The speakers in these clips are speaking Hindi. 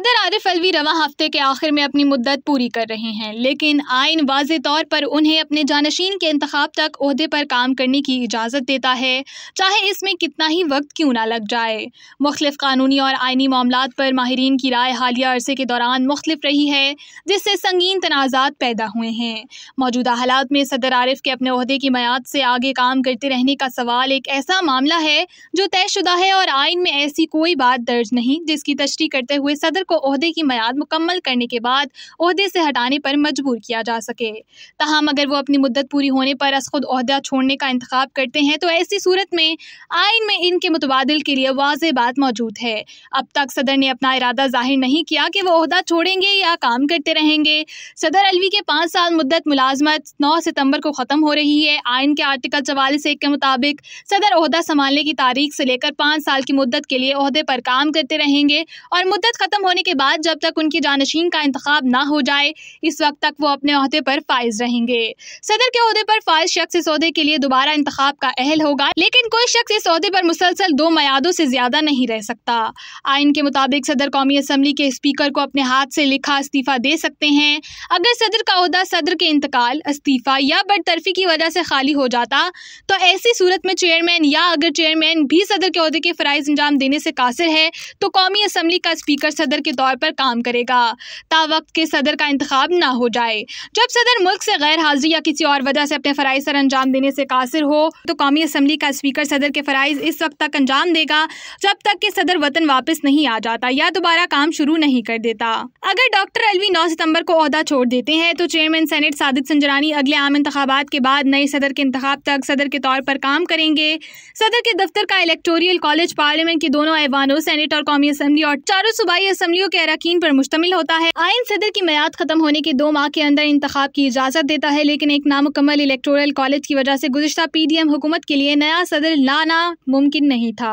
सदर आरिफ अलवी रवा हफ्ते के आखिर में अपनी मुद्दत पूरी कर रहे हैं लेकिन आइन वाज तौर पर उन्हें अपने जानशीन के इंतखब तक अहदे पर काम करने की इजाज़त देता है चाहे इसमें कितना ही वक्त क्यों ना लग जाए मुख्तफ कानूनी और आइनी मामला पर माहरीन की राय हालिया अरसे के दौरान मुख्तफ रही है जिससे संगीन तनाज़ात पैदा हुए हैं मौजूदा हालात में सदर आरिफ के अपने अहदे की मैद से आगे काम करते रहने का सवाल एक ऐसा मामला है जो तयशुदा है और आइन में ऐसी कोई बात दर्ज नहीं जिसकी तशरी करते हुए सदर को अहदे की मैाद मुकम्मल करने के बाद अहदे से हटाने पर मजबूर किया जा सके तहम अगर वो अपनी मुद्दत पूरी होने पर अस खुद अहदा छोड़ने का इंतखब करते हैं तो ऐसी सूरत में आइन में इनके मुतबादल के लिए वाज बात मौजूद है अब तक सदर ने अपना इरादा जाहिर नहीं किया कि वह अहदा छोड़ेंगे या काम करते रहेंगे सदर अलवी के पाँच साल मुद्दत मुलाजमत नौ सितम्बर को ख़त्म हो रही है आइन के आर्टिकल चवालीस एक के मुताबिक सदर अहदा संभालने की तारीख से लेकर पाँच साल की मुद्दत के लिए अहदे पर काम करते रहेंगे और मुद्दत ख़त्म होने के बाद जब तक उनकी जानशीन का इंतखब ना हो जाए इस वक्त तक वो अपने अहदे पर फायज रहेंगे सदर के अहदे पर फायज शख्स इस अहदे के लिए दोबारा इंतखब का अहल होगा लेकिन कोई शख्स इस अहदे पर मुसलसल दो मैादों से ज्यादा नहीं रह सकता आइन के मुताबिक सदर कौमी असम्बली के स्पीकर को अपने हाथ से लिखा इस्तीफा दे सकते हैं अगर सदर का अहदा सदर के इंतकाल इस्तीफा या बरतरफी की वजह से खाली हो जाता तो ऐसी सूरत में चेयरमैन या अगर चेयरमैन भी सदर के अहदे के फ़राइज अंजाम देने से कासिर है तो कौमी असम्बली का स्पीकर सदर सदर के तौर पर काम करेगा ता वक्त के सदर का इंतखब ना हो जाए जब सदर मुल्क से गैर हाजिरी या किसी और वजह से अपने फ़राइज सर अंजाम देने से कासिर हो तो कौमी असम्बली का स्पीकर सदर के फ़राइज इस वक्त तक अंजाम देगा जब तक कि सदर वतन वापस नहीं आ जाता या दोबारा काम शुरू नहीं कर देता अगर डॉक्टर अलवी नौ सितम्बर को अहदा छोड़ देते हैं तो चेयरमैन सैनेट सादिक संजरानी अगले आम इंतबात के बाद नए सदर के इंतब तक सदर के तौर पर काम करेंगे सदर के दफ्तर का इलेक्टोरियल कॉलेज पार्लियामेंट के दोनों ऐवानों सेनेट और कौमी असम्बली और चारों सूबाई असम्बली असम्बली के अरकान पर मुश्तमिल होता है आयन सदर की मैद खत्म होने के दो माह के अंदर इंतखब की इजाज़त देता है लेकिन एक नामुकम्मल इलेक्टोरल कॉलेज की वजह से गुजशत पी डी एम हुकूमत के लिए नया सदर लाना मुमकिन नहीं था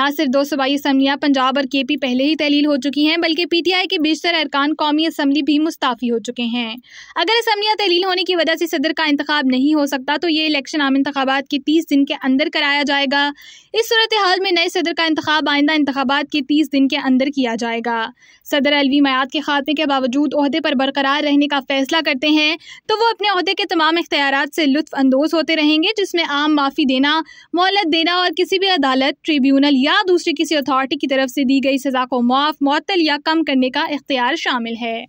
न सिर्फ दो सूबाई असम्बलियाँ पंजाब और के पी पहले ही तहलील हो चुकी हैं बल्कि पी टी आई के बेशतर अरकान कौमी असम्बली भी मुस्ताफ़ी हो चुके हैं अगर असम्बलियाँ तहलील होने की वजह से सदर का इंतखब नहीं हो सकता तो ये इलेक्शन आम इंतबात के तीस दिन के अंदर कराया जाएगा इस सूरत हाल में नए सदर का इंतबाब आइंदा इंतबात के तीस दिन के अंदर किया जाएगा सदर अलवी मयात के खात्मे के बावजूद अहदे पर बरकरार रहने का फैसला करते हैं तो वो अपने अहदे के तमाम इख्तियार से लुत्फानंदोज होते रहेंगे जिसमें आम माफ़ी देना मोहलत देना और किसी भी अदालत ट्रिब्यूनल या दूसरी किसी अथॉरिटी की तरफ से दी गई सज़ा को माफ़ मअतल या कम करने का इख्तियार शामिल है